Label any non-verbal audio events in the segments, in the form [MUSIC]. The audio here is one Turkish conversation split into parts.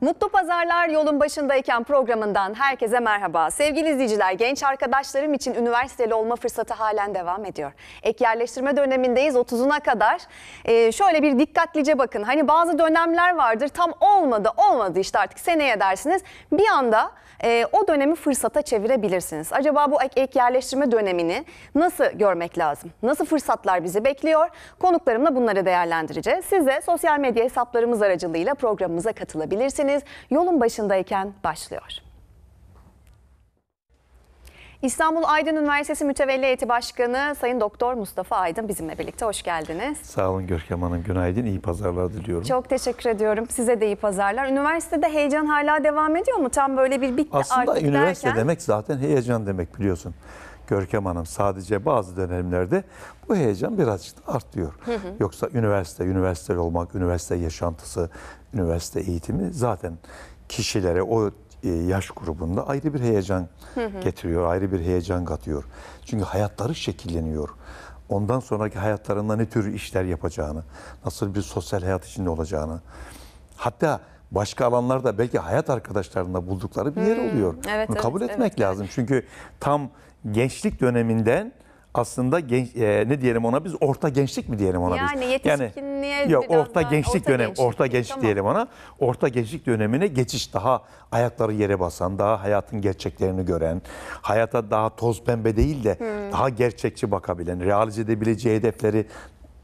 Mutlu Pazarlar yolun başındayken programından herkese merhaba. Sevgili izleyiciler, genç arkadaşlarım için üniversiteli olma fırsatı halen devam ediyor. Ek yerleştirme dönemindeyiz 30'una kadar. Ee, şöyle bir dikkatlice bakın. Hani bazı dönemler vardır tam olmadı olmadı işte artık seneye dersiniz. Bir anda e, o dönemi fırsata çevirebilirsiniz. Acaba bu ek, ek yerleştirme dönemini nasıl görmek lazım? Nasıl fırsatlar bizi bekliyor? Konuklarımla bunları değerlendireceğiz. Siz de sosyal medya hesaplarımız aracılığıyla programımıza katılabilirsiniz. Yolun başındayken başlıyor. İstanbul Aydın Üniversitesi Mütevelli Eğitim Başkanı Sayın Doktor Mustafa Aydın bizimle birlikte. Hoş geldiniz. Sağ olun Görkem Hanım. Günaydın. İyi pazarlar diliyorum. Çok teşekkür ediyorum. Size de iyi pazarlar. Üniversitede heyecan hala devam ediyor mu? Tam böyle bir bitti Aslında artık Aslında üniversite demek zaten heyecan demek biliyorsun. Görkem Hanım sadece bazı dönemlerde bu heyecan birazcık artıyor. Yoksa üniversite, üniversite olmak, üniversite yaşantısı, üniversite eğitimi zaten kişilere, o e, yaş grubunda ayrı bir heyecan hı hı. getiriyor, ayrı bir heyecan katıyor. Çünkü hayatları şekilleniyor. Ondan sonraki hayatlarında ne tür işler yapacağını, nasıl bir sosyal hayat içinde olacağını. Hatta başka alanlarda belki hayat arkadaşlarında buldukları bir yer hmm, oluyor. evet, Bunu kabul evet, etmek evet. lazım. Çünkü tam gençlik döneminden aslında genç e, ne diyelim ona biz orta gençlik mi diyelim ona biz? yani Yetişkinliğe yani yok orta gençlik orta dönem gençlik, orta gençlik tamam. diyelim ona. Orta gençlik dönemine geçiş daha ayakları yere basan, daha hayatın gerçeklerini gören, hayata daha toz pembe değil de hmm. daha gerçekçi bakabilen, realize edebileceği hedefleri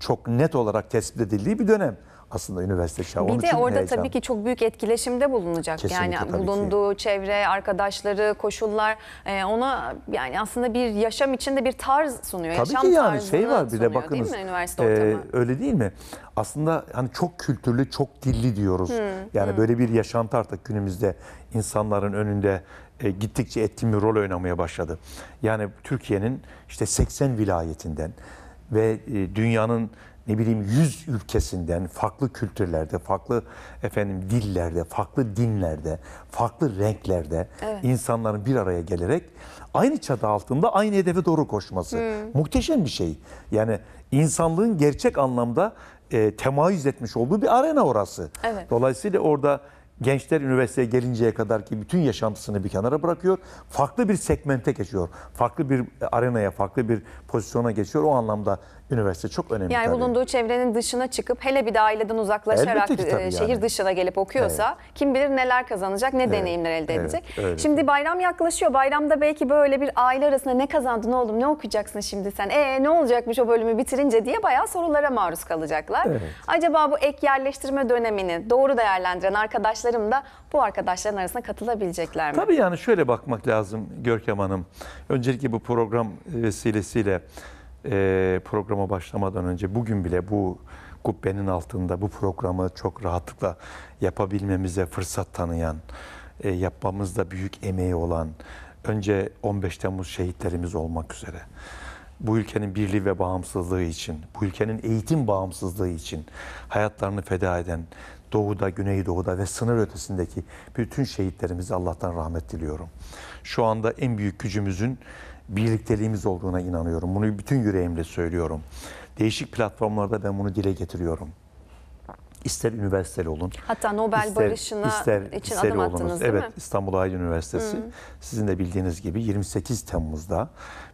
çok net olarak tespit edildiği bir dönem aslında üniversite çağı. Bir Onun de orada heyecan. tabii ki çok büyük etkileşimde bulunacak. Kesinlikle, yani bulunduğu ki. çevre, arkadaşları, koşullar e, ona yani aslında bir yaşam içinde bir tarz sunuyor. Tabii yaşam ki yani şey var bir sunuyor, de bakınız. Değil mi üniversite E, öyle değil mi? Aslında hani çok kültürlü, çok dilli diyoruz. Hmm, yani hmm. böyle bir yaşantı artık günümüzde insanların önünde e, gittikçe etkin bir rol oynamaya başladı. Yani Türkiye'nin işte 80 vilayetinden ve e, dünyanın ne bileyim yüz ülkesinden farklı kültürlerde, farklı efendim dillerde, farklı dinlerde, farklı renklerde evet. insanların bir araya gelerek aynı çatı altında aynı hedefe doğru koşması. Hmm. Muhteşem bir şey. Yani insanlığın gerçek anlamda e, temayüz etmiş olduğu bir arena orası. Evet. Dolayısıyla orada gençler üniversiteye gelinceye kadar ki bütün yaşantısını bir kenara bırakıyor. Farklı bir segmente geçiyor. Farklı bir arenaya, farklı bir pozisyona geçiyor. O anlamda Üniversite çok önemli. Yani tabii. bulunduğu çevrenin dışına çıkıp hele bir de aileden uzaklaşarak e, yani. şehir dışına gelip okuyorsa evet. kim bilir neler kazanacak, ne evet. deneyimler elde evet. edecek. Öyle. Şimdi bayram yaklaşıyor. Bayramda belki böyle bir aile arasında ne kazandın oğlum, ne okuyacaksın şimdi sen? E ne olacakmış o bölümü bitirince diye bayağı sorulara maruz kalacaklar. Evet. Acaba bu ek yerleştirme dönemini doğru değerlendiren arkadaşlarım da bu arkadaşların arasına katılabilecekler mi? Tabii yani şöyle bakmak lazım Görkem Hanım. Öncelikle bu program vesilesiyle e, programa başlamadan önce bugün bile bu kubbenin altında bu programı çok rahatlıkla yapabilmemize fırsat tanıyan, e, yapmamızda büyük emeği olan, önce 15 Temmuz şehitlerimiz olmak üzere, bu ülkenin birliği ve bağımsızlığı için, bu ülkenin eğitim bağımsızlığı için hayatlarını feda eden doğuda, güneydoğuda ve sınır ötesindeki bütün şehitlerimize Allah'tan rahmet diliyorum. Şu anda en büyük gücümüzün birlikteliğimiz olduğuna inanıyorum. Bunu bütün yüreğimle söylüyorum. Değişik platformlarda ben bunu dile getiriyorum. İster üniversiteli olun. Hatta Nobel ister, Barışı'na ister, için ister adım olunuz. attınız değil evet, mi? İstanbul Aydın Üniversitesi Hı. sizin de bildiğiniz gibi 28 Temmuz'da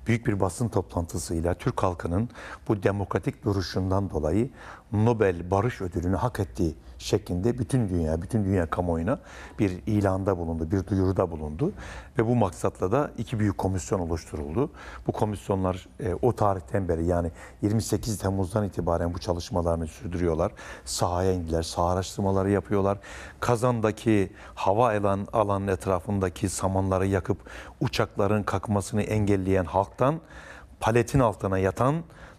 büyük bir basın toplantısıyla Türk halkının bu demokratik duruşundan dolayı Nobel Barış Ödülünü hak ettiği şeklinde bütün dünya, bütün dünya kamuoyuna bir ilanda bulundu, bir duyuruda bulundu. Ve bu maksatla da iki büyük komisyon oluşturuldu. Bu komisyonlar e, o tarihten beri yani 28 Temmuz'dan itibaren bu çalışmalarını sürdürüyorlar. Sahaya indiler, saha araştırmaları yapıyorlar. Kazandaki hava alan, alanın etrafındaki samanları yakıp uçakların kalkmasını engelleyen halktan paletin altına yatan,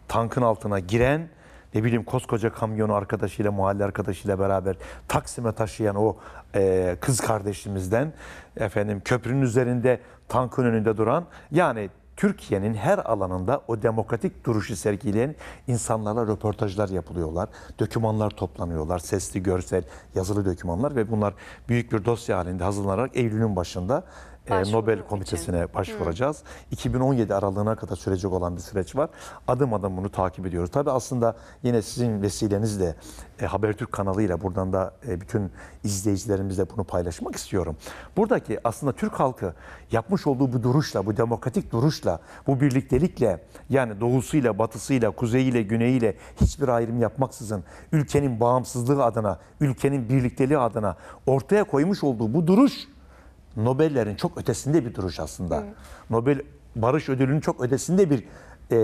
tankın altına giren ne bileyim koskoca kamyonu arkadaşıyla, mahalle arkadaşıyla beraber Taksim'e taşıyan o e, kız kardeşimizden efendim köprünün üzerinde tankın önünde duran yani Türkiye'nin her alanında o demokratik duruşu sergileyen insanlarla röportajlar yapılıyorlar. Dökümanlar toplanıyorlar. Sesli, görsel, yazılı dökümanlar ve bunlar büyük bir dosya halinde hazırlanarak Eylül'ün başında ee, Başvuru Nobel Komitesi'ne için. başvuracağız. Hı. 2017 aralığına kadar sürecek olan bir süreç var. Adım adım bunu takip ediyoruz. Tabii aslında yine sizin vesilenizle e, Habertürk kanalıyla buradan da e, bütün izleyicilerimizle bunu paylaşmak istiyorum. Buradaki aslında Türk halkı yapmış olduğu bu duruşla, bu demokratik duruşla, bu birliktelikle yani doğusuyla, batısıyla, kuzeyiyle, güneyiyle hiçbir ayrım yapmaksızın ülkenin bağımsızlığı adına, ülkenin birlikteliği adına ortaya koymuş olduğu bu duruş Nobel'lerin çok ötesinde bir duruş aslında. Evet. Nobel Barış Ödülü'nün çok ötesinde bir e,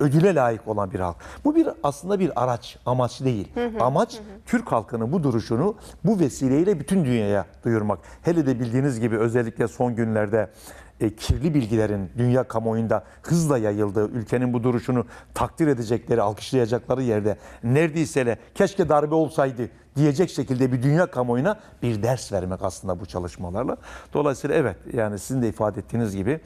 ödüle layık olan bir halk. Bu bir aslında bir araç, amaç değil. Hı hı, amaç hı. Türk halkının bu duruşunu bu vesileyle bütün dünyaya duyurmak. Hele de bildiğiniz gibi özellikle son günlerde e, kirli bilgilerin dünya kamuoyunda hızla yayıldığı, ülkenin bu duruşunu takdir edecekleri, alkışlayacakları yerde neredeyse hele, keşke darbe olsaydı diyecek şekilde bir dünya kamuoyuna bir ders vermek aslında bu çalışmalarla. Dolayısıyla evet yani sizin de ifade ettiğiniz gibi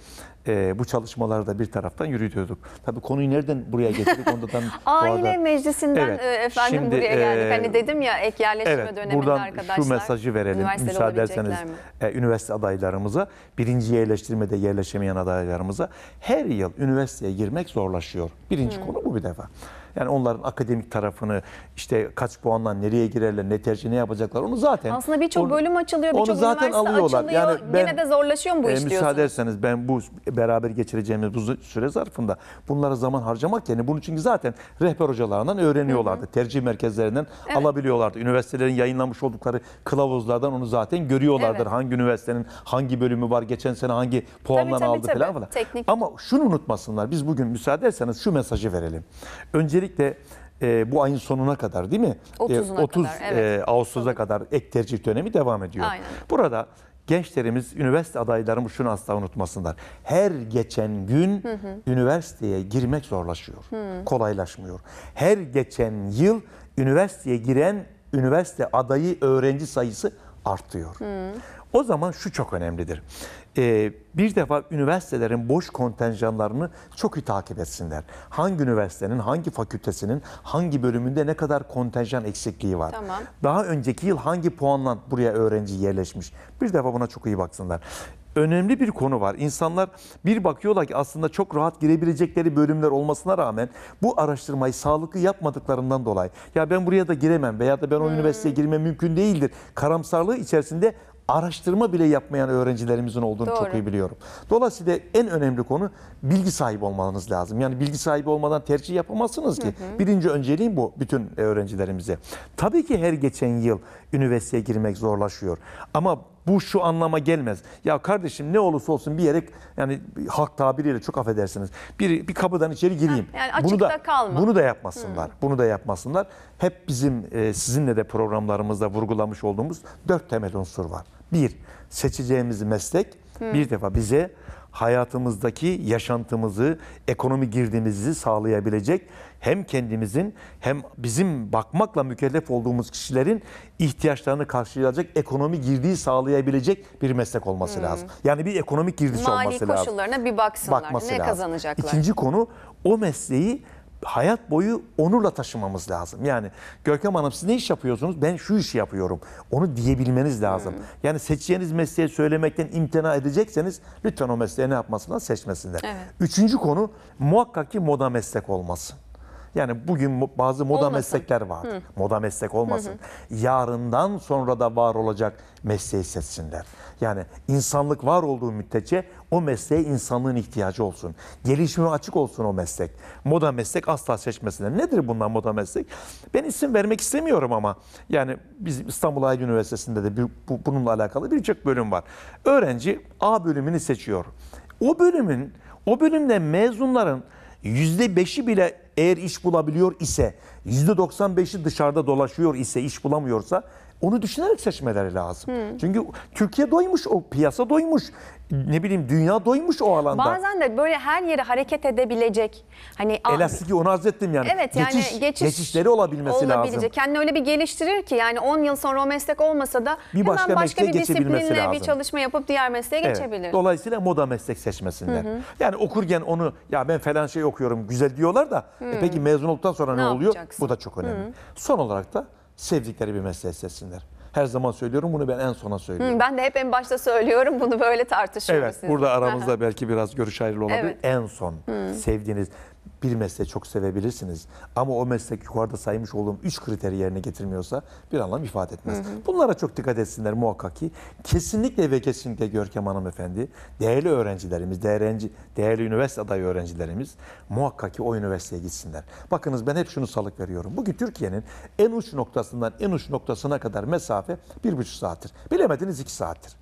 e, bu çalışmalarda bir taraftan yürütüyorduk. Tabii konuyu nereden buraya getirdik ondan [LAUGHS] Aile arada... meclisinden evet, e, efendim şimdi, buraya e, geldik. Hani dedim ya ek yerleşme evet, döneminde buradan arkadaşlar. şu mesajı verelim müsaade ederseniz e, üniversite adaylarımıza birinci yerleştirmede yerleşemeyen adaylarımıza her yıl üniversiteye girmek zorlaşıyor. Birinci hmm. konu bu bir defa. Yani onların akademik tarafını işte kaç puanla nereye girerler, ne tercih ne yapacaklar onu zaten. Aslında birçok bölüm açılıyor, birçok zaten üniversite alıyorlar. açılıyor. Yani ben, Gene de zorlaşıyor mu bu e, iş diyorsunuz? Müsaade ederseniz ben bu beraber geçireceğimiz bu süre zarfında bunlara zaman harcamak yerine yani bunu çünkü zaten rehber hocalarından öğreniyorlardı. Hı hı. Tercih merkezlerinden evet. alabiliyorlardı. Üniversitelerin yayınlamış oldukları kılavuzlardan onu zaten görüyorlardır. Evet. Hangi üniversitenin hangi bölümü var, geçen sene hangi puanlar aldı tabii. falan falan. Ama şunu unutmasınlar. Biz bugün müsaade ederseniz şu mesajı verelim. Öncelik Özellikle e, bu ayın sonuna kadar değil mi? 30 e, kadar, evet. e, Ağustos'a kadar ek tercih dönemi devam ediyor. Aynen. Burada gençlerimiz, üniversite adaylarımız şunu asla unutmasınlar. Her geçen gün hı hı. üniversiteye girmek zorlaşıyor, hı. kolaylaşmıyor. Her geçen yıl üniversiteye giren üniversite adayı öğrenci sayısı artıyor. Hı. O zaman şu çok önemlidir. Ee, bir defa üniversitelerin boş kontenjanlarını çok iyi takip etsinler. Hangi üniversitenin, hangi fakültesinin, hangi bölümünde ne kadar kontenjan eksikliği var? Tamam. Daha önceki yıl hangi puanla buraya öğrenci yerleşmiş? Bir defa buna çok iyi baksınlar önemli bir konu var. İnsanlar bir bakıyorlar ki aslında çok rahat girebilecekleri bölümler olmasına rağmen bu araştırmayı sağlıklı yapmadıklarından dolayı ya ben buraya da giremem veya da ben o hmm. üniversiteye girmem mümkün değildir karamsarlığı içerisinde araştırma bile yapmayan öğrencilerimizin olduğunu Doğru. çok iyi biliyorum. Dolayısıyla en önemli konu bilgi sahibi olmanız lazım. Yani bilgi sahibi olmadan tercih yapamazsınız ki. Hı hı. Birinci önceliğim bu bütün öğrencilerimize. Tabii ki her geçen yıl üniversiteye girmek zorlaşıyor. Ama bu şu anlama gelmez. Ya kardeşim ne olursa olsun bir yere yani halk tabiriyle çok affedersiniz. Bir bir kapıdan içeri gireyim. Ha, yani açıkta bunu da kalma. bunu da yapmasınlar. Hmm. Bunu da yapmasınlar. Hep bizim e, sizinle de programlarımızda vurgulamış olduğumuz dört temel unsur var. Bir, seçeceğimiz meslek Hı. bir defa bize hayatımızdaki yaşantımızı, ekonomi girdimizi sağlayabilecek hem kendimizin hem bizim bakmakla mükellef olduğumuz kişilerin ihtiyaçlarını karşılayacak ekonomi girdiği sağlayabilecek bir meslek olması hmm. lazım. Yani bir ekonomik girdisi Mali olması lazım. Mali koşullarına bir baksınlar. Bakması ne lazım. kazanacaklar? İkinci konu o mesleği hayat boyu onurla taşımamız lazım. Yani Görkem Hanım siz ne iş yapıyorsunuz? Ben şu işi yapıyorum. Onu diyebilmeniz lazım. Hı. Hmm. Yani seçeceğiniz mesleği söylemekten imtina edecekseniz lütfen o mesleği ne yapmasınlar seçmesinler. Evet. Üçüncü konu muhakkak ki moda meslek olmasın. Yani bugün bazı moda olmasın. meslekler var. Hı. Moda meslek olmasın. Hı hı. Yarından sonra da var olacak mesleği seçsinler. Yani insanlık var olduğu müddetçe o mesleğe insanlığın ihtiyacı olsun. Gelişime açık olsun o meslek. Moda meslek asla seçmesinler. Nedir bundan moda meslek? Ben isim vermek istemiyorum ama yani biz İstanbul Aydın Üniversitesi'nde de bir, bu, bununla alakalı birçok bölüm var. Öğrenci A bölümünü seçiyor. O bölümün o bölümde mezunların %5'i bile eğer iş bulabiliyor ise, %95'i dışarıda dolaşıyor ise, iş bulamıyorsa onu düşünerek seçmeleri lazım. Hı. Hmm. Çünkü Türkiye doymuş, o piyasa doymuş ne bileyim dünya doymuş o alanda. Bazen de böyle her yere hareket edebilecek. Hani Elastiki onu arz ettim yani. Evet geçiş, yani geçiş, geçişleri olabilmesi olabilecek. lazım. Kendini öyle bir geliştirir ki yani 10 yıl sonra o meslek olmasa da bir başka hemen başka bir disiplinle lazım. bir çalışma yapıp diğer mesleğe evet. geçebilir. Dolayısıyla moda meslek seçmesinler. Hı hı. Yani okurken onu ya ben falan şey okuyorum güzel diyorlar da E peki mezun olduktan sonra ne, ne oluyor? Bu da çok önemli. Hı Son olarak da sevdikleri bir meslek seçsinler. Her zaman söylüyorum bunu ben en sona söylüyorum. Hı, ben de hep en başta söylüyorum bunu böyle tartışıyoruz. Evet siz. burada aramızda belki biraz görüş ayrılığı olabilir. Evet. En son Hı. sevdiğiniz bir mesleği çok sevebilirsiniz. Ama o meslek yukarıda saymış olduğum üç kriteri yerine getirmiyorsa bir anlam ifade etmez. Hı hı. Bunlara çok dikkat etsinler muhakkak ki. Kesinlikle ve kesinlikle Görkem Hanımefendi, değerli öğrencilerimiz, değerli, değerli üniversite adayı öğrencilerimiz muhakkak ki o üniversiteye gitsinler. Bakınız ben hep şunu salık veriyorum. Bugün Türkiye'nin en uç noktasından en uç noktasına kadar mesafe bir buçuk saattir. Bilemediniz iki saattir.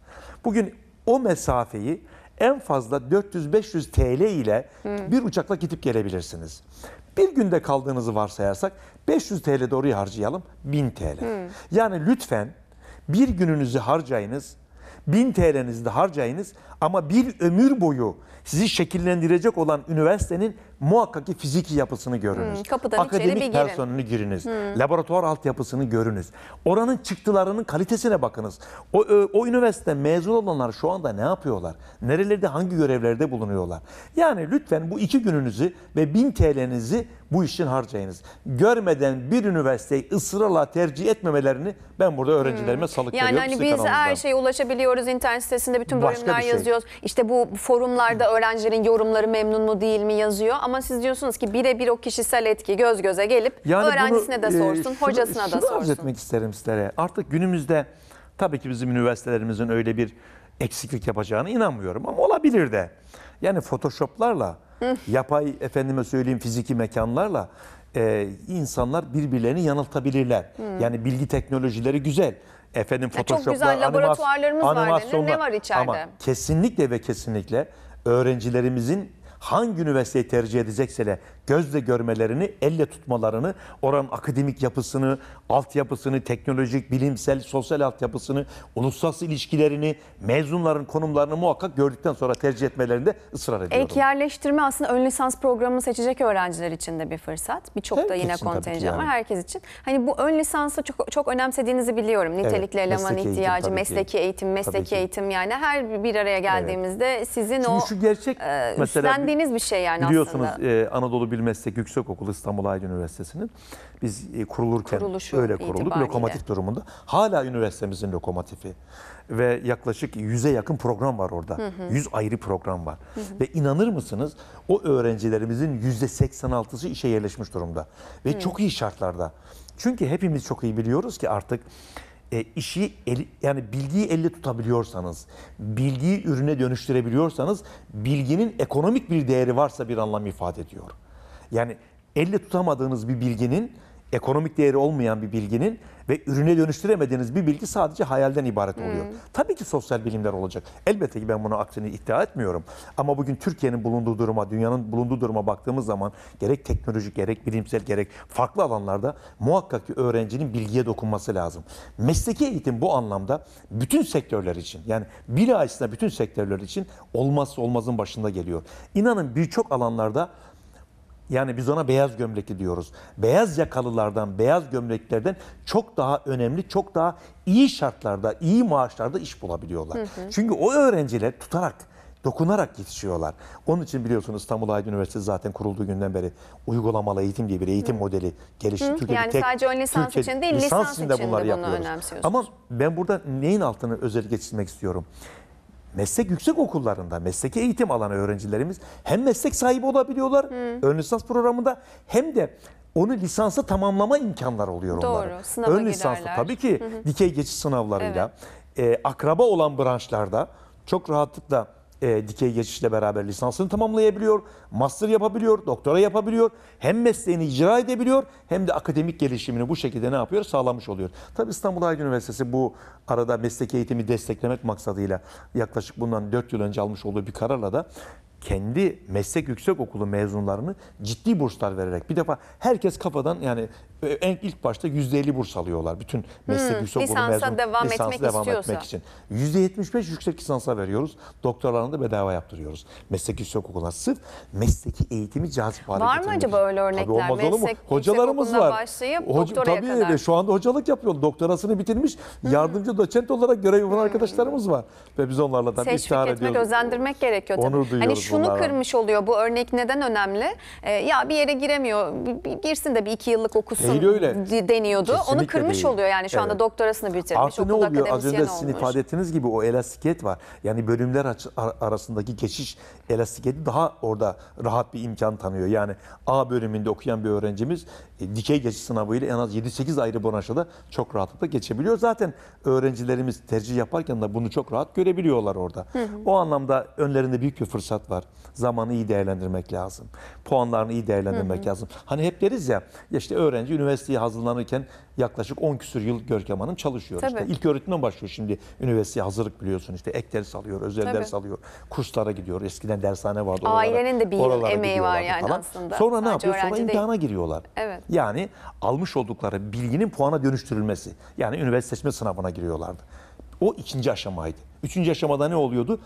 Bugün o mesafeyi en fazla 400-500 TL ile hmm. bir uçakla gidip gelebilirsiniz. Bir günde kaldığınızı varsayarsak 500 TL de harcayalım 1000 TL. Hmm. Yani lütfen bir gününüzü harcayınız 1000 TL'nizi de harcayınız ama bir ömür boyu sizi şekillendirecek olan üniversitenin muhakkak ki fiziki yapısını görünüz. Hmm, kapıdan Akademik içeri bir girin. personelini giriniz. Hmm. Laboratuvar altyapısını görünüz. Oranın çıktılarının kalitesine bakınız. O, o üniversite mezun olanlar şu anda ne yapıyorlar? Nerelerde hangi görevlerde bulunuyorlar? Yani lütfen bu iki gününüzü ve bin TL'nizi bu işin harcayınız. Görmeden bir üniversiteyi ısrarla tercih etmemelerini ben burada öğrencilerime hmm. salık yani veriyorum. Yani biz her şeye ulaşabiliyoruz. internet sitesinde bütün bölümler şey. yazıyoruz. İşte bu forumlarda öğrencilerin yorumları memnun mu değil mi yazıyor ama siz diyorsunuz ki birebir o kişisel etki göz göze gelip yani öğrencisine bunu, de sorsun, e, hocasına şunu da sorsun. Şunu etmek isterim sizlere. Artık günümüzde tabii ki bizim üniversitelerimizin öyle bir eksiklik yapacağını inanmıyorum ama olabilir de. Yani photoshoplarla, yapay efendime söyleyeyim fiziki mekanlarla e, insanlar birbirlerini yanıltabilirler. Hmm. Yani bilgi teknolojileri güzel. Efendim Photoshop'la, Çok güzel laboratuvarlarımız animas, var denir. Ne var içeride? Ama kesinlikle ve kesinlikle öğrencilerimizin hangi üniversiteyi tercih edecekse de gözle görmelerini, elle tutmalarını, oranın akademik yapısını, altyapısını, teknolojik, bilimsel, sosyal altyapısını, uluslararası ilişkilerini, mezunların konumlarını muhakkak gördükten sonra tercih etmelerinde ısrar ediyorum. Ek yerleştirme aslında ön lisans programını seçecek öğrenciler için de bir fırsat. Birçok da yine kontenjan yani. var herkes için. Hani bu ön lisansı çok, çok önemsediğinizi biliyorum. Nitelikli Evet, eleman mesleki eğitim ihtiyacı, tabii ki. mesleki eğitim, Tabii mesleki eğitim yani her bir araya geldiğimizde sizin Şimdi o şu gerçek e, mesela üstlendiğiniz bir şey yani biliyorsunuz aslında. e, Anadolu Bilgi Meslek Yüksekokulu İstanbul Aydın Üniversitesi'nin biz e, kurulurken Kuruluşu öyle kurulduk. Itibariyle. Lokomotif durumunda. Hala üniversitemizin lokomotifi ve yaklaşık 100'e yakın program var orada. Hı hı. 100 ayrı program var. Hı hı. Ve inanır mısınız o öğrencilerimizin %86'sı işe yerleşmiş durumda. Ve hı. çok iyi şartlarda. Çünkü hepimiz çok iyi biliyoruz ki artık e, işi el, yani bilgiyi elle tutabiliyorsanız, bilgiyi ürüne dönüştürebiliyorsanız, bilginin ekonomik bir değeri varsa bir anlam ifade ediyor. Yani elle tutamadığınız bir bilginin, ekonomik değeri olmayan bir bilginin ve ürüne dönüştüremediğiniz bir bilgi sadece hayalden ibaret oluyor. Hmm. Tabii ki sosyal bilimler olacak. Elbette ki ben bunu aksini iddia etmiyorum. Ama bugün Türkiye'nin bulunduğu duruma, dünyanın bulunduğu duruma baktığımız zaman gerek teknolojik, gerek bilimsel, gerek farklı alanlarda muhakkak ki öğrencinin bilgiye dokunması lazım. Mesleki eğitim bu anlamda bütün sektörler için yani bir bilhassa bütün sektörler için olmazsa olmazın başında geliyor. İnanın birçok alanlarda yani biz ona beyaz gömlekli diyoruz. Beyaz yakalılardan, beyaz gömleklerden çok daha önemli, çok daha iyi şartlarda, iyi maaşlarda iş bulabiliyorlar. Hı hı. Çünkü o öğrenciler tutarak, dokunarak yetişiyorlar. Onun için biliyorsunuz İstanbul Aydın Üniversitesi zaten kurulduğu günden beri uygulamalı eğitim diye bir eğitim Hı. modeli gelişti. yani tek, sadece ön lisans Türkiye, için değil lisans, lisans için de bunları bunu yapıyoruz. Ama ben burada neyin altını özellikle çizmek istiyorum? meslek yüksek okullarında mesleki eğitim alan öğrencilerimiz hem meslek sahibi olabiliyorlar hmm. ön lisans programında hem de onu lisansa tamamlama imkanları oluyor Doğru, onlara. Doğru. Ön lisansa tabii ki hı hı. dikey geçiş sınavlarıyla evet. e, akraba olan branşlarda çok rahatlıkla e, dikey geçişle beraber lisansını tamamlayabiliyor, master yapabiliyor, doktora yapabiliyor. Hem mesleğini icra edebiliyor hem de akademik gelişimini bu şekilde ne yapıyor? Sağlamış oluyor. Tabi İstanbul Aydın Üniversitesi bu arada mesleki eğitimi desteklemek maksadıyla yaklaşık bundan 4 yıl önce almış olduğu bir kararla da kendi meslek yüksek okulu mezunlarını ciddi burslar vererek bir defa herkes kafadan yani e, en ilk başta %50 burs alıyorlar. Bütün meslek hmm, yüksek okulu mezun devam etmek devam etmek için. %75 yüksek lisansa veriyoruz. Doktorlarını da bedava yaptırıyoruz. Meslek yüksek okuluna sırf mesleki eğitimi cazip hale Var mı acaba öyle örnekler? Tabii olmaz mu? Hocalarımız var. Başlayıp Hoca, doktoraya tabii kadar. şu anda hocalık yapıyor. Doktorasını bitirmiş. Hmm. Yardımcı doçent olarak görev yapan hmm. arkadaşlarımız var. Ve biz onlarla da iftihar ediyoruz. Teşvik etmek, özendirmek gerekiyor Onur hani duyuyoruz. Hani şu şunu var. kırmış oluyor. Bu örnek neden önemli? Ee, ya bir yere giremiyor. bir- Girsin de bir iki yıllık okusun Değil öyle. di- deniyordu. Onu kırmış değil. oluyor yani şu anda Evet. doktorasını bitirmiş. Artı ne oluyor? Az önce sizin olmuş. ifade ettiğiniz gibi o elastikiyet var. Yani bölümler arasındaki geçiş elastikiyeti daha orada rahat bir imkan tanıyor. Yani A bölümünde okuyan bir öğrencimiz e, dikey geçiş sınavıyla en az 7-8 ayrı branşada çok rahatlıkla geçebiliyor. Zaten öğrencilerimiz tercih yaparken de bunu çok rahat görebiliyorlar orada. O anlamda önlerinde büyük bir fırsat var. Zamanı iyi değerlendirmek lazım. Puanlarını iyi değerlendirmek hı hı. lazım. Hani hep deriz ya, işte öğrenci üniversiteye hazırlanırken yaklaşık 10 küsür yıl Görkem Hanım çalışıyor. Tabii. İşte ilk öğretimden başlıyor şimdi üniversiteye hazırlık biliyorsun işte ek ders alıyor, özel Tabii. ders alıyor, kurslara gidiyor. Eskiden dershane vardı. Ailenin de bir yıl emeği var yani falan. aslında. Sonra Sadece ne yapıyor? Sonra değil. imtihana giriyorlar. Evet. Yani almış oldukları bilginin puana dönüştürülmesi. Yani üniversite seçme sınavına giriyorlardı. O ikinci aşamaydı. Üçüncü aşamada ne oluyordu?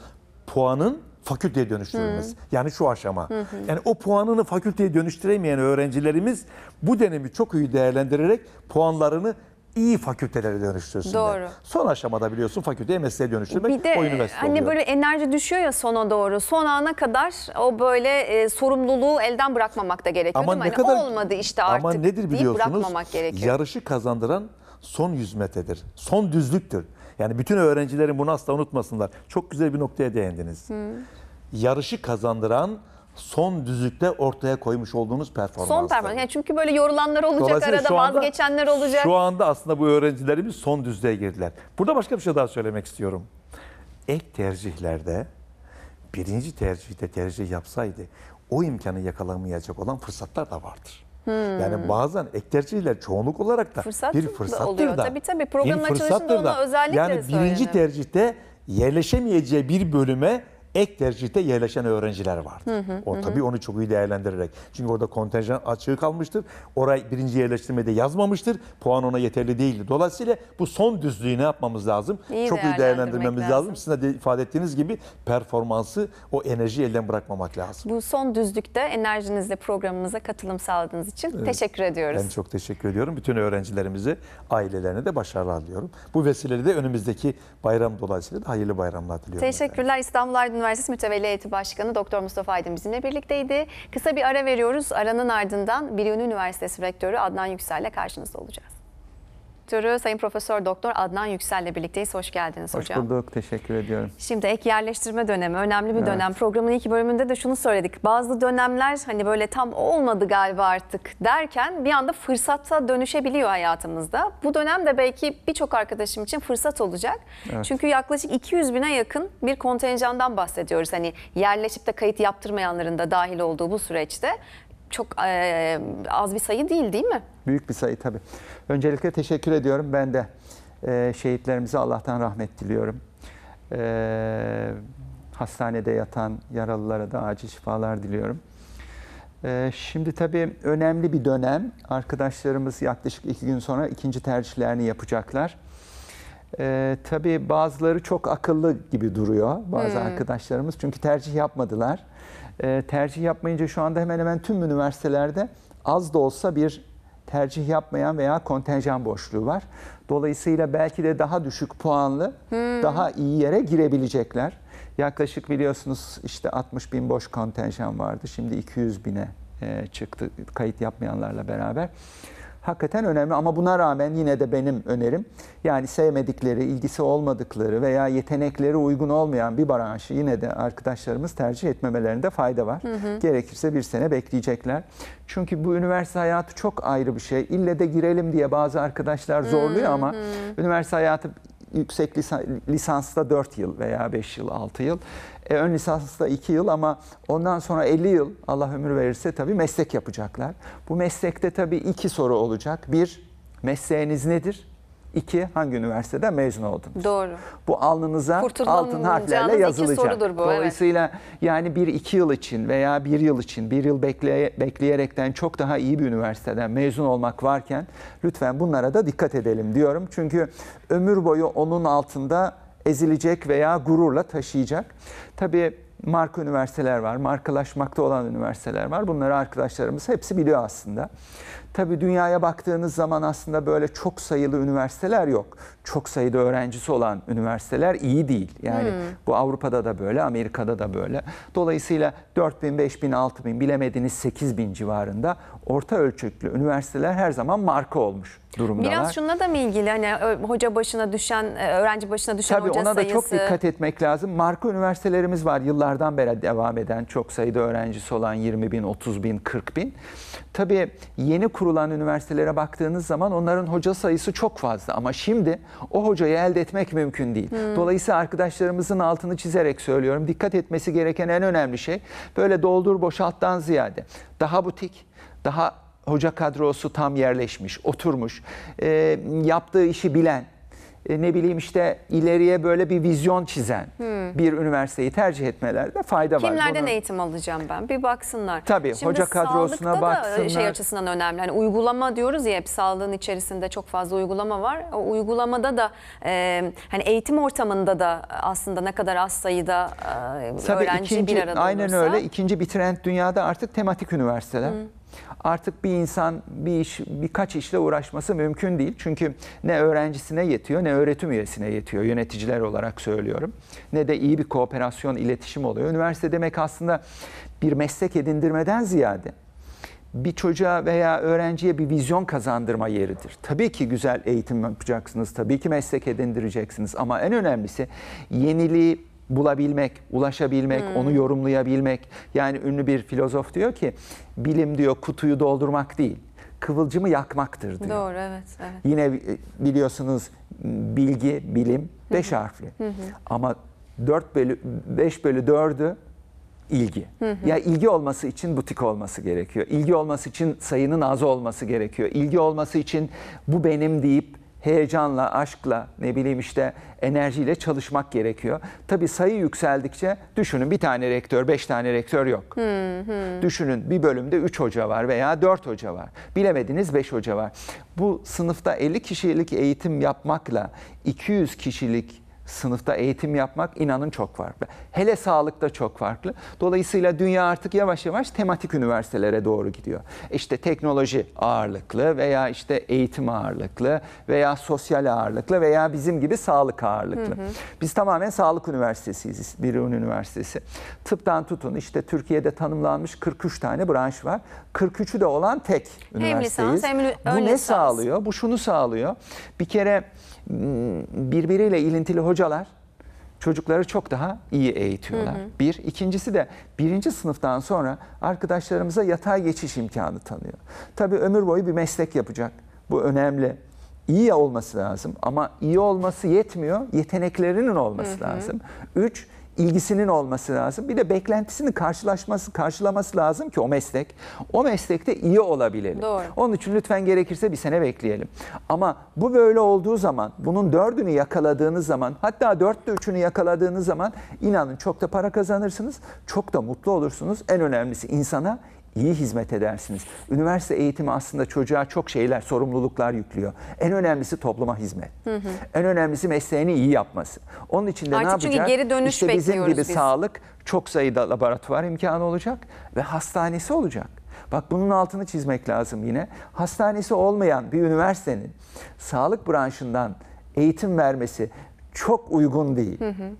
Puanın fakülteye dönüştürülmesi. Hı. Yani şu aşama. Hı hı. Yani o puanını fakülteye dönüştüremeyen öğrencilerimiz bu dönemi çok iyi değerlendirerek puanlarını iyi fakültelere dönüştürsünler. Doğru. Son aşamada biliyorsun fakülteye mesleğe dönüştürmek bir de, o üniversite e, hani oluyor. böyle enerji düşüyor ya sona doğru. Son ana kadar o böyle e, sorumluluğu elden bırakmamak da gerekiyor ama ne mi? Hani kadar, olmadı işte artık ama nedir biliyorsunuz, bırakmamak gerekiyor. Yarışı kazandıran son 100 metredir. Son düzlüktür. Yani bütün öğrencilerin bunu asla unutmasınlar. Çok güzel bir noktaya değindiniz. Hmm. Yarışı kazandıran son düzlükte ortaya koymuş olduğunuz performans. Son performans. Yani çünkü böyle yorulanlar olacak arada anda, vazgeçenler olacak. Şu anda aslında bu öğrencilerimiz son düzlüğe girdiler. Burada başka bir şey daha söylemek istiyorum. Ek tercihlerde birinci tercihte tercih yapsaydı o imkanı yakalamayacak olan fırsatlar da vardır. Hmm. Yani bazen ek tercihler çoğunluk olarak da fırsat bir fırsattır oluyor. da. Tabii tabii programın açılışında da. özellikle Yani birinci söyleniyor. tercihte yerleşemeyeceği bir bölüme ek tercihte yerleşen öğrenciler vardı. Hı hı, o tabii hı. onu çok iyi değerlendirerek. Çünkü orada kontenjan açığı kalmıştır. Orayı birinci yerleştirmede yazmamıştır. Puan ona yeterli değildi. Dolayısıyla bu son düzlüğü ne yapmamız lazım? İyi çok iyi değerlendirmemiz lazım. lazım. Sizin de ifade ettiğiniz gibi performansı, o enerjiyi elden bırakmamak lazım. Bu son düzlükte enerjinizle programımıza katılım sağladığınız için evet. teşekkür ediyoruz. Ben çok teşekkür ediyorum. Bütün öğrencilerimizi, ailelerine de başarılar diliyorum. Bu vesileyle de önümüzdeki bayram dolayısıyla da hayırlı bayramlar diliyorum. Teşekkürler efendim. İstanbul Aydın Üniversitesi Mütevelli Eğitim Başkanı Doktor Mustafa Aydın bizimle birlikteydi. Kısa bir ara veriyoruz. Aranın ardından Bilyon Üniversitesi Rektörü Adnan Yüksel ile karşınızda olacağız. Rektörü Sayın Profesör Doktor Adnan Yüksel ile birlikteyiz. Hoş geldiniz Hoş hocam. Hoş bulduk. Teşekkür ediyorum. Şimdi ek yerleştirme dönemi önemli bir evet. dönem. Programın ilk bölümünde de şunu söyledik. Bazı dönemler hani böyle tam olmadı galiba artık derken bir anda fırsata dönüşebiliyor hayatımızda. Bu dönem de belki birçok arkadaşım için fırsat olacak. Evet. Çünkü yaklaşık 200 bine yakın bir kontenjandan bahsediyoruz. Hani yerleşip de kayıt yaptırmayanların da dahil olduğu bu süreçte çok e, az bir sayı değil değil mi? Büyük bir sayı tabii. Öncelikle teşekkür ediyorum. Ben de e, şehitlerimize Allah'tan rahmet diliyorum. E, hastanede yatan yaralılara da acil şifalar diliyorum. E, şimdi tabii önemli bir dönem. Arkadaşlarımız yaklaşık iki gün sonra ikinci tercihlerini yapacaklar. E, tabii bazıları çok akıllı gibi duruyor bazı hmm. arkadaşlarımız. Çünkü tercih yapmadılar e, tercih yapmayınca şu anda hemen hemen tüm üniversitelerde az da olsa bir tercih yapmayan veya kontenjan boşluğu var. Dolayısıyla belki de daha düşük puanlı, hmm. daha iyi yere girebilecekler. Yaklaşık biliyorsunuz işte 60 bin boş kontenjan vardı. Şimdi 200 bine e, çıktı kayıt yapmayanlarla beraber hakikaten önemli ama buna rağmen yine de benim önerim yani sevmedikleri, ilgisi olmadıkları veya yetenekleri uygun olmayan bir branşı yine de arkadaşlarımız tercih etmemelerinde fayda var. Hı hı. Gerekirse bir sene bekleyecekler. Çünkü bu üniversite hayatı çok ayrı bir şey. İlle de girelim diye bazı arkadaşlar zorluyor hı hı. ama üniversite hayatı yüksek lisans, lisansta 4 yıl veya 5 yıl, 6 yıl. E, ön lisansta 2 yıl ama ondan sonra 50 yıl Allah ömür verirse tabii meslek yapacaklar. Bu meslekte tabii iki soru olacak. Bir, mesleğiniz nedir? İki, hangi üniversitede mezun oldun? Doğru. Bu alnınıza altın harflerle yazılacak. bu, Dolayısıyla evet. yani bir iki yıl için veya bir yıl için, bir yıl bekleye, bekleyerekten çok daha iyi bir üniversiteden mezun olmak varken lütfen bunlara da dikkat edelim diyorum. Çünkü ömür boyu onun altında ezilecek veya gururla taşıyacak. Tabii marka üniversiteler var, markalaşmakta olan üniversiteler var. Bunları arkadaşlarımız hepsi biliyor aslında. Tabi dünyaya baktığınız zaman aslında böyle çok sayılı üniversiteler yok. Çok sayıda öğrencisi olan üniversiteler iyi değil. Yani hmm. bu Avrupa'da da böyle, Amerika'da da böyle. Dolayısıyla 4 bin, 5 bin, 6 bin bilemediğiniz 8 bin civarında orta ölçüklü üniversiteler her zaman marka olmuş durumdalar. Biraz şuna da mı ilgili? Hani hoca başına düşen, e, öğrenci başına düşen Tabii hoca sayısı. Tabii ona da çok dikkat etmek lazım. Marka üniversitelerimiz var yıllardan beri devam eden çok sayıda öğrencisi olan 20 bin, 30 bin, 40 bin. Tabii yeni kurum kurulan üniversitelere baktığınız zaman onların hoca sayısı çok fazla ama şimdi o hocayı elde etmek mümkün değil. Hmm. Dolayısıyla arkadaşlarımızın altını çizerek söylüyorum. Dikkat etmesi gereken en önemli şey böyle doldur boşalttan ziyade daha butik, daha hoca kadrosu tam yerleşmiş, oturmuş, e, yaptığı işi bilen, e, ne bileyim işte ileriye böyle bir vizyon çizen hmm. bir üniversiteyi tercih etmelerde fayda Kimlerden var. Kimlerden eğitim alacağım ben? Bir baksınlar. Tabii Şimdi hoca kadrosuna e, şey baksınlar. şey açısından önemli. Hani uygulama diyoruz ya hep sağlığın içerisinde çok fazla uygulama var. O uygulamada da e, hani eğitim ortamında da aslında ne kadar az sayıda e, Tabii öğrenci ikinci, bir arada aynen olursa. Aynen öyle. İkinci bir trend dünyada artık tematik üniversiteler. Hmm artık bir insan bir iş birkaç işle uğraşması mümkün değil. Çünkü ne öğrencisine yetiyor ne öğretim üyesine yetiyor yöneticiler olarak söylüyorum. Ne de iyi bir kooperasyon iletişim oluyor. Üniversite demek aslında bir meslek edindirmeden ziyade bir çocuğa veya öğrenciye bir vizyon kazandırma yeridir. Tabii ki güzel eğitim yapacaksınız, tabii ki meslek edindireceksiniz ama en önemlisi yeniliği bulabilmek, ulaşabilmek, hmm. onu yorumlayabilmek. Yani ünlü bir filozof diyor ki bilim diyor kutuyu doldurmak değil, kıvılcımı yakmaktır diyor. Doğru evet. evet. Yine e, biliyorsunuz bilgi, bilim beş harfli. Ama 4 bölü 5 bölü 4'ü ilgi. Ya ilgi olması için butik olması gerekiyor. İlgi olması için sayının az olması gerekiyor. İlgi olması için bu benim deyip heyecanla, aşkla, ne bileyim işte enerjiyle çalışmak gerekiyor. Tabii sayı yükseldikçe düşünün bir tane rektör, beş tane rektör yok. Hmm, hmm. Düşünün bir bölümde üç hoca var veya dört hoca var. Bilemediniz beş hoca var. Bu sınıfta 50 kişilik eğitim yapmakla 200 kişilik sınıfta eğitim yapmak inanın çok farklı. Hele sağlıkta çok farklı. Dolayısıyla dünya artık yavaş yavaş tematik üniversitelere doğru gidiyor. İşte teknoloji ağırlıklı veya işte eğitim ağırlıklı veya sosyal ağırlıklı veya bizim gibi sağlık ağırlıklı. Hı hı. Biz tamamen sağlık üniversitesiyiz, bir üniversitesi. Tıptan tutun işte Türkiye'de tanımlanmış 43 tane branş var. 43'ü de olan tek üniversiteyiz. Hem lisans hem Bu ne lisans. sağlıyor? Bu şunu sağlıyor. Bir kere birbiriyle ilintili hocalar çocukları çok daha iyi eğitiyorlar. Hı hı. Bir. ikincisi de birinci sınıftan sonra arkadaşlarımıza yatay geçiş imkanı tanıyor. Tabii ömür boyu bir meslek yapacak. Bu önemli. İyi olması lazım ama iyi olması yetmiyor. Yeteneklerinin olması hı hı. lazım. Üç, ilgisinin olması lazım. Bir de beklentisini karşılaşması, karşılaması lazım ki o meslek. O meslekte iyi olabilelim. Doğru. Onun için lütfen gerekirse bir sene bekleyelim. Ama bu böyle olduğu zaman, bunun dördünü yakaladığınız zaman, hatta dörtte üçünü yakaladığınız zaman inanın çok da para kazanırsınız, çok da mutlu olursunuz. En önemlisi insana iyi hizmet edersiniz. Üniversite eğitimi aslında çocuğa çok şeyler, sorumluluklar yüklüyor. En önemlisi topluma hizmet. Hı hı. En önemlisi mesleğini iyi yapması. Onun için de Artık ne yapacak? Çünkü geri dönüş işte bizim gibi biz. sağlık çok sayıda laboratuvar imkanı olacak ve hastanesi olacak. Bak bunun altını çizmek lazım yine. Hastanesi olmayan bir üniversitenin sağlık branşından eğitim vermesi çok uygun değil. Hı hı.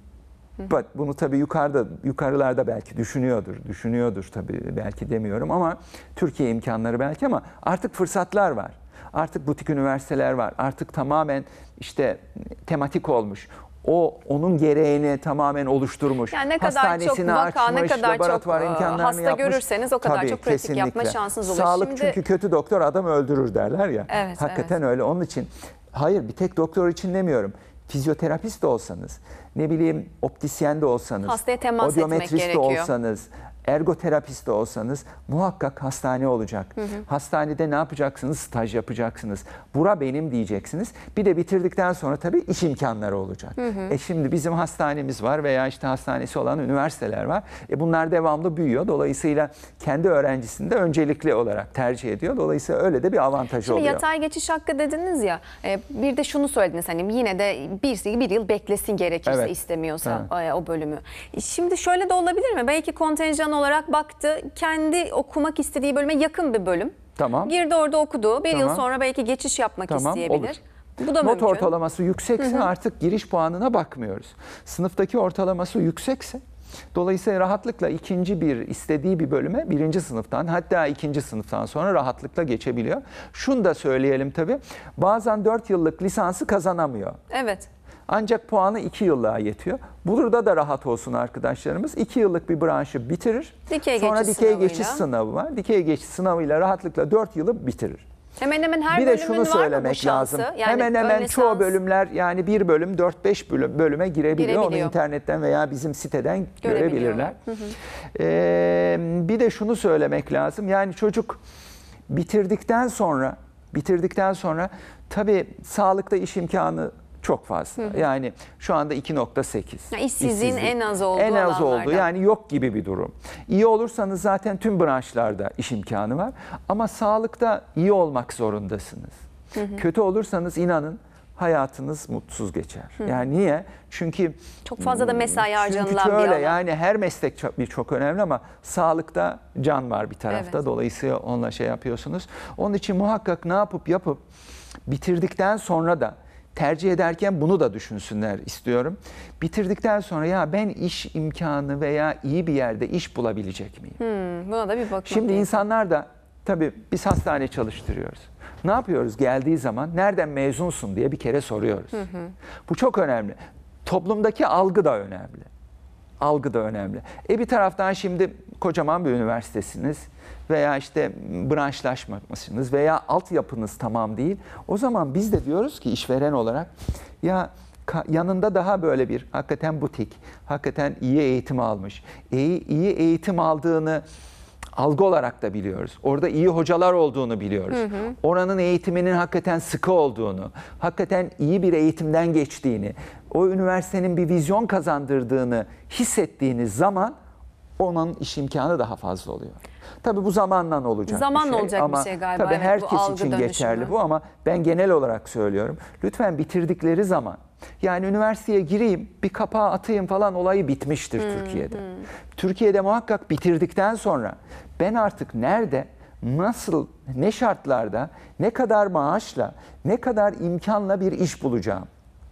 But bunu tabii yukarıda yukarılarda belki düşünüyordur. Düşünüyordur tabii belki demiyorum ama Türkiye imkanları belki ama artık fırsatlar var. Artık butik üniversiteler var. Artık tamamen işte tematik olmuş o onun gereğini tamamen oluşturmuş. Yani ne kadar çok vaka, açmış, ne kadar çok e, hasta yapmış. görürseniz o kadar Tabii, çok pratik kesinlikle. yapma şansınız olur. Sağlık Şimdi... çünkü kötü doktor adam öldürür derler ya. Evet, Hakikaten evet. öyle. Onun için hayır bir tek doktor için demiyorum fizyoterapist de olsanız, ne bileyim optisyen de olsanız, Hastaya de olsanız, ergoterapist de olsanız muhakkak hastane olacak. Hı hı. Hastanede ne yapacaksınız? Staj yapacaksınız. Bura benim diyeceksiniz. Bir de bitirdikten sonra tabii iş imkanları olacak. Hı hı. E şimdi bizim hastanemiz var veya işte hastanesi olan üniversiteler var. E bunlar devamlı büyüyor. Dolayısıyla kendi öğrencisini de öncelikli olarak tercih ediyor. Dolayısıyla öyle de bir avantaj şimdi oluyor. Yatay geçiş hakkı dediniz ya. E, bir de şunu söylediniz hani yine de bir, bir yıl beklesin gerekirse evet. istemiyorsa evet. E, o bölümü. Şimdi şöyle de olabilir mi? Belki kontenjan olarak baktı. Kendi okumak istediği bölüme yakın bir bölüm. Tamam. Girdi orada okudu. Bir tamam. yıl sonra belki geçiş yapmak tamam, isteyebilir. Olur. Bu da Not mümkün. ortalaması yüksekse Hı-hı. artık giriş puanına bakmıyoruz. Sınıftaki ortalaması yüksekse Dolayısıyla rahatlıkla ikinci bir istediği bir bölüme birinci sınıftan hatta ikinci sınıftan sonra rahatlıkla geçebiliyor. Şunu da söyleyelim tabii bazen dört yıllık lisansı kazanamıyor. Evet. Ancak puanı 2 yıllığa yetiyor. Burada da rahat olsun arkadaşlarımız. 2 yıllık bir branşı bitirir. Dikey sonra geçiş dikey sınavıyla. geçiş sınavı var. Dikey geçiş sınavıyla rahatlıkla 4 yılı bitirir. Hemen hemen her bir de şunu söylemek lazım. Yani hemen hemen çoğu sans... bölümler yani bir bölüm 4-5 bölüme girebiliyor. girebiliyor. Onu internetten veya bizim siteden görebilirler. Ee, bir de şunu söylemek lazım. Yani çocuk bitirdikten sonra bitirdikten sonra tabii sağlıkta iş imkanı çok fazla. Hı hı. Yani şu anda 2.8. İşsizliğin en az olduğu En az alanlardan. olduğu yani yok gibi bir durum. İyi olursanız zaten tüm branşlarda iş imkanı var. Ama sağlıkta iyi olmak zorundasınız. Hı hı. Kötü olursanız inanın hayatınız mutsuz geçer. Hı. Yani niye? Çünkü çok fazla da mesai harcanılan çünkü şöyle, bir alan. Yani her meslek çok, bir çok önemli ama sağlıkta can var bir tarafta. Evet. Dolayısıyla onunla şey yapıyorsunuz. Onun için muhakkak ne yapıp yapıp bitirdikten sonra da tercih ederken bunu da düşünsünler istiyorum. Bitirdikten sonra ya ben iş imkanı veya iyi bir yerde iş bulabilecek miyim? Hmm, buna da bir bakmak Şimdi lazım. insanlar da tabii biz hastane çalıştırıyoruz. Ne yapıyoruz geldiği zaman nereden mezunsun diye bir kere soruyoruz. Hı hı. Bu çok önemli. Toplumdaki algı da önemli. Algı da önemli. E bir taraftan şimdi kocaman bir üniversitesiniz veya işte branşlaşmamışsınız veya altyapınız tamam değil. O zaman biz de diyoruz ki işveren olarak ya yanında daha böyle bir hakikaten butik, hakikaten iyi eğitim almış, iyi, iyi eğitim aldığını algı olarak da biliyoruz. Orada iyi hocalar olduğunu biliyoruz. Hı hı. Oranın eğitiminin hakikaten sıkı olduğunu, hakikaten iyi bir eğitimden geçtiğini, o üniversitenin bir vizyon kazandırdığını hissettiğiniz zaman onun iş imkanı daha fazla oluyor. Tabii bu zamandan olacak Zaman bir şey. olacak ama bir şey galiba. Tabii evet, herkes için geçerli bu ama ben genel olarak söylüyorum. Lütfen bitirdikleri zaman yani üniversiteye gireyim, bir kapağı atayım falan olayı bitmiştir hmm, Türkiye'de. Hmm. Türkiye'de muhakkak bitirdikten sonra ben artık nerede, nasıl, ne şartlarda, ne kadar maaşla, ne kadar imkanla bir iş bulacağım.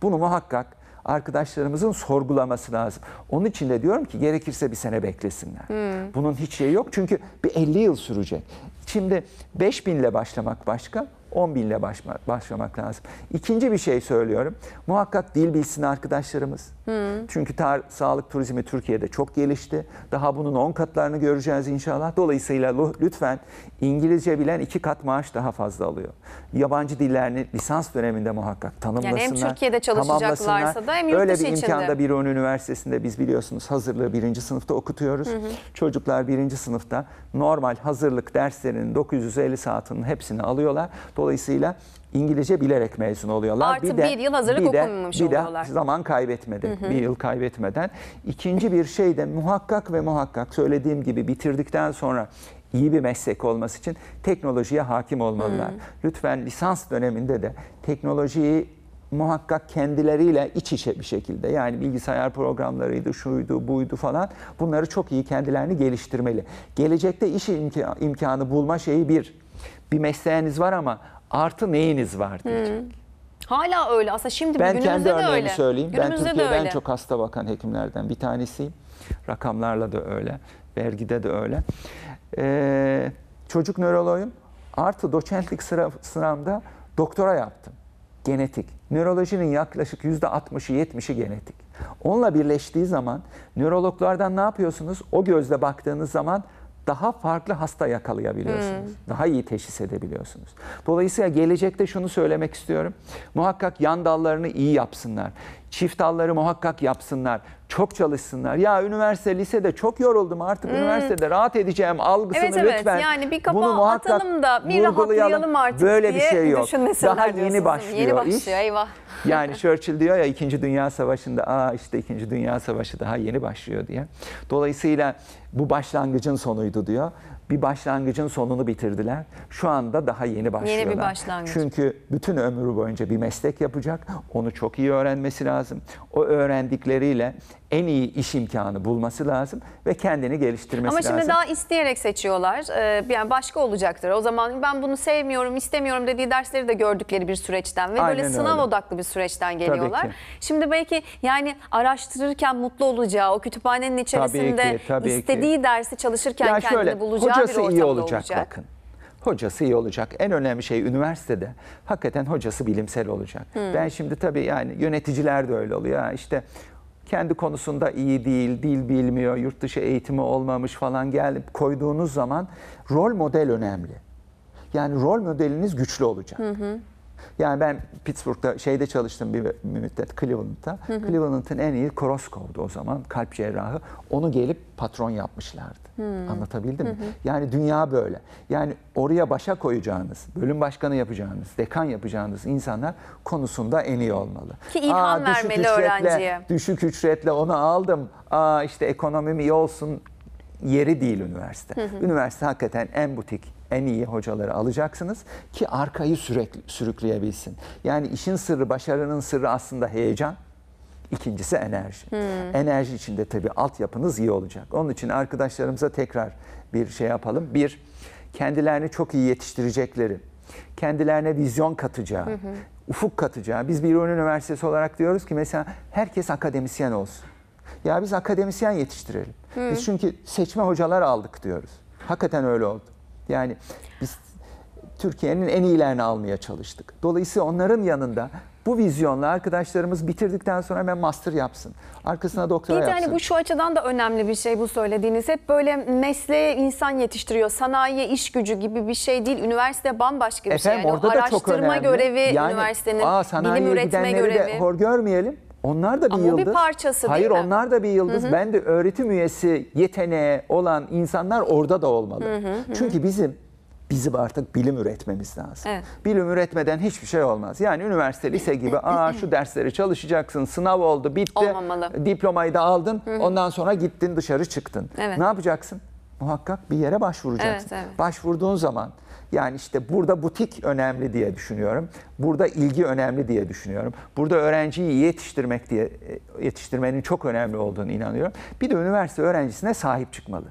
Bunu muhakkak arkadaşlarımızın sorgulaması lazım. Onun için de diyorum ki gerekirse bir sene beklesinler. Hmm. Bunun hiç şeyi yok çünkü bir 50 yıl sürecek. Şimdi 5000 ile başlamak başka, 10 binle başma, başlamak lazım. İkinci bir şey söylüyorum. Muhakkak dil bilsin arkadaşlarımız. Hmm. Çünkü tar sağlık turizmi Türkiye'de çok gelişti. Daha bunun 10 katlarını göreceğiz inşallah. Dolayısıyla lütfen İngilizce bilen iki kat maaş daha fazla alıyor. Yabancı dillerini lisans döneminde muhakkak tanımlasınlar. Yani hem Türkiye'de çalışacaklarsa da hem yurt Öyle bir içinde. imkanda bir ön üniversitesinde biz biliyorsunuz hazırlığı birinci sınıfta okutuyoruz. Hı hı. Çocuklar birinci sınıfta normal hazırlık derslerinin 950 saatinin hepsini alıyorlar. Dolayısıyla Dolayısıyla İngilizce bilerek mezun oluyorlar. Artı bir, de, bir yıl hazırlık bir de, okumamış bir de zaman kaybetmeden, hı hı. bir yıl kaybetmeden. İkinci bir şey de muhakkak ve muhakkak söylediğim gibi bitirdikten sonra iyi bir meslek olması için teknolojiye hakim olmalılar. Hı. Lütfen lisans döneminde de teknolojiyi muhakkak kendileriyle iç içe bir şekilde yani bilgisayar programlarıydı, şuydu, buydu falan bunları çok iyi kendilerini geliştirmeli. Gelecekte iş imkanı bulma şeyi bir. Bir mesleğiniz var ama artı neyiniz var hmm. diyecek. Hala öyle aslında şimdi ben günümüzde kendi de örneğimi öyle. söyleyeyim. Günümüzde ben Türkiye'den öyle. çok hasta bakan hekimlerden bir tanesiyim. Rakamlarla da öyle, vergide de öyle. Ee, çocuk nöroloğum. Artı doçentlik sıra, sıramda doktora yaptım. Genetik. Nörolojinin yaklaşık %60'ı 70'i genetik. Onunla birleştiği zaman nörologlardan ne yapıyorsunuz? O gözle baktığınız zaman daha farklı hasta yakalayabiliyorsunuz. Hmm. Daha iyi teşhis edebiliyorsunuz. Dolayısıyla gelecekte şunu söylemek istiyorum. Muhakkak yan dallarını iyi yapsınlar. Çiftalları muhakkak yapsınlar. Çok çalışsınlar. Ya üniversite, lisede çok yoruldum artık hmm. üniversitede rahat edeceğim algısını evet, evet. lütfen. Yani bir kapağı bunu muhakkak atalım da bir rahatlayalım artık Böyle diye bir şey yok. Daha yeni başlıyor Yeni başlıyor iş. eyvah. Yani Churchill diyor ya 2. Dünya Savaşı'nda aa işte 2. Dünya Savaşı daha yeni başlıyor diye. Dolayısıyla bu başlangıcın sonuydu diyor bir başlangıcın sonunu bitirdiler. Şu anda daha yeni başlıyorlar. Yeni bir başlangıç. Çünkü bütün ömrü boyunca bir meslek yapacak. Onu çok iyi öğrenmesi lazım. O öğrendikleriyle en iyi iş imkanı bulması lazım ve kendini geliştirmesi lazım. Ama şimdi lazım. daha isteyerek seçiyorlar. Ee, yani başka olacaktır. O zaman ben bunu sevmiyorum, istemiyorum dediği dersleri de gördükleri bir süreçten ve Aynen böyle sınav öyle. odaklı bir süreçten geliyorlar. Şimdi belki yani araştırırken mutlu olacağı, o kütüphanenin içerisinde tabii ki, tabii istediği ki. dersi çalışırken ya kendini şöyle, bulacağı bir ortamda iyi olacak. olacak. Bakın hocası iyi olacak. En önemli şey üniversitede hakikaten hocası bilimsel olacak. Hmm. Ben şimdi tabii yani yöneticiler de öyle oluyor. İşte kendi konusunda iyi değil, dil bilmiyor, yurt dışı eğitimi olmamış falan gelip koyduğunuz zaman rol model önemli. Yani rol modeliniz güçlü olacak. Hı hı. Yani ben Pittsburgh'da şeyde çalıştım bir, müddet Cleveland'da. Cleveland'ın en iyi Koroskov'du o zaman kalp cerrahı. Onu gelip patron yapmışlardı. Hmm. Anlatabildim hmm. mi? Yani dünya böyle. Yani oraya başa koyacağınız, bölüm başkanı yapacağınız, dekan yapacağınız insanlar konusunda en iyi olmalı. Ki ilham Aa, vermeli ücretle, öğrenciye. Düşük ücretle onu aldım. Aa işte ekonomim iyi olsun yeri değil üniversite. Hı hı. Üniversite hakikaten en butik, en iyi hocaları alacaksınız ki arkayı sürekli sürükleyebilsin. Yani işin sırrı, başarının sırrı aslında heyecan İkincisi enerji. Hmm. Enerji içinde tabii altyapınız iyi olacak. Onun için arkadaşlarımıza tekrar bir şey yapalım. Bir, kendilerini çok iyi yetiştirecekleri, kendilerine vizyon katacağı, hı ufuk katacağı. Biz bir ürün üniversitesi olarak diyoruz ki mesela herkes akademisyen olsun. Ya biz akademisyen yetiştirelim. Hı. Biz çünkü seçme hocalar aldık diyoruz. Hakikaten öyle oldu. Yani biz Türkiye'nin en iyilerini almaya çalıştık. Dolayısıyla onların yanında bu vizyonla arkadaşlarımız bitirdikten sonra hemen master yapsın. Arkasına doktora bir hani yapsın. Bir bu şu açıdan da önemli bir şey bu söylediğiniz. Hep böyle mesleğe insan yetiştiriyor. Sanayiye iş gücü gibi bir şey değil. Üniversite bambaşka bir şey. Efendim, şey. Yani orada da çok önemli. Araştırma görevi yani, üniversitenin, aa, bilim üretme görevi. De hor görmeyelim. Onlar da bir Ama yıldız. bir parçası Hayır mi? onlar da bir yıldız. Hı hı. Ben de öğretim üyesi yeteneği olan insanlar orada da olmalı. Hı hı hı. Çünkü bizim bizim artık bilim üretmemiz lazım. Evet. Bilim üretmeden hiçbir şey olmaz. Yani üniversite, lise gibi [LAUGHS] aa şu dersleri çalışacaksın, sınav oldu, bitti. Olmamalı. Diplomayı da aldın, ondan sonra gittin dışarı çıktın. Evet. Ne yapacaksın? Muhakkak bir yere başvuracaksın. Evet, evet. Başvurduğun zaman yani işte burada butik önemli diye düşünüyorum. Burada ilgi önemli diye düşünüyorum. Burada öğrenciyi yetiştirmek diye e, yetiştirmenin çok önemli olduğunu inanıyorum. Bir de üniversite öğrencisine sahip çıkmalı.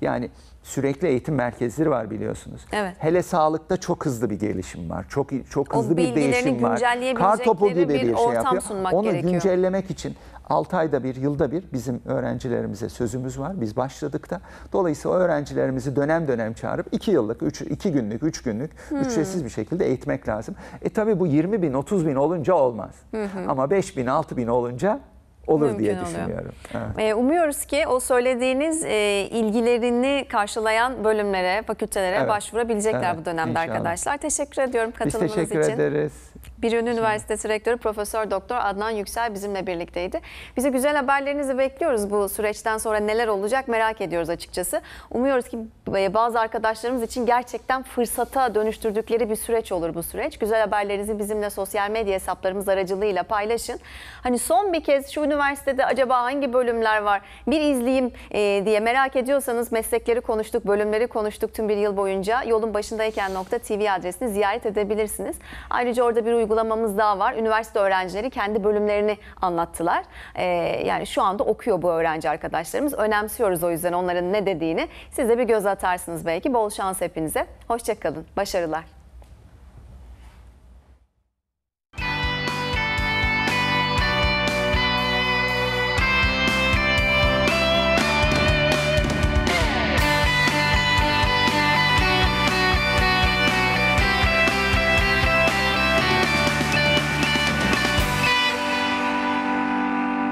Yani sürekli eğitim merkezleri var biliyorsunuz. Evet. Hele sağlıkta çok hızlı bir gelişim var. Çok çok hızlı o bir değişim var. Kar topu gibi bir, bir şey yapıyor. Onu gerekiyor. güncellemek için 6 ayda bir, yılda bir bizim öğrencilerimize sözümüz var. Biz başladık da. Dolayısıyla öğrencilerimizi dönem dönem çağırıp 2 yıllık, 3, 2 günlük, 3 günlük hmm. ücretsiz bir şekilde eğitmek lazım. E tabi bu 20 bin, 30 bin olunca olmaz. Hmm. Ama 5 bin, 6 bin olunca olur Mümkün diye düşünüyorum. Evet. Ee, umuyoruz ki o söylediğiniz e, ilgilerini karşılayan bölümlere, fakültelere evet. başvurabilecekler evet. bu dönemde İnşallah. arkadaşlar. Teşekkür ediyorum katılımınız için. Biz teşekkür için. ederiz. Biruni Üniversitesi Rektörü Profesör Doktor Adnan Yüksel bizimle birlikteydi. Bize güzel haberlerinizi bekliyoruz bu süreçten sonra neler olacak merak ediyoruz açıkçası. Umuyoruz ki e, bazı arkadaşlarımız için gerçekten fırsata dönüştürdükleri bir süreç olur bu süreç. Güzel haberlerinizi bizimle sosyal medya hesaplarımız aracılığıyla paylaşın. Hani son bir kez şu üniversitede acaba hangi bölümler var bir izleyeyim e, diye merak ediyorsanız meslekleri konuştuk, bölümleri konuştuk tüm bir yıl boyunca. Yolun başındayken nokta TV adresini ziyaret edebilirsiniz. Ayrıca orada bir uygulama uygulamamız daha var. Üniversite öğrencileri kendi bölümlerini anlattılar. E, yani şu anda okuyor bu öğrenci arkadaşlarımız. Önemsiyoruz o yüzden onların ne dediğini. Siz de bir göz atarsınız belki. Bol şans hepinize. Hoşçakalın. Başarılar.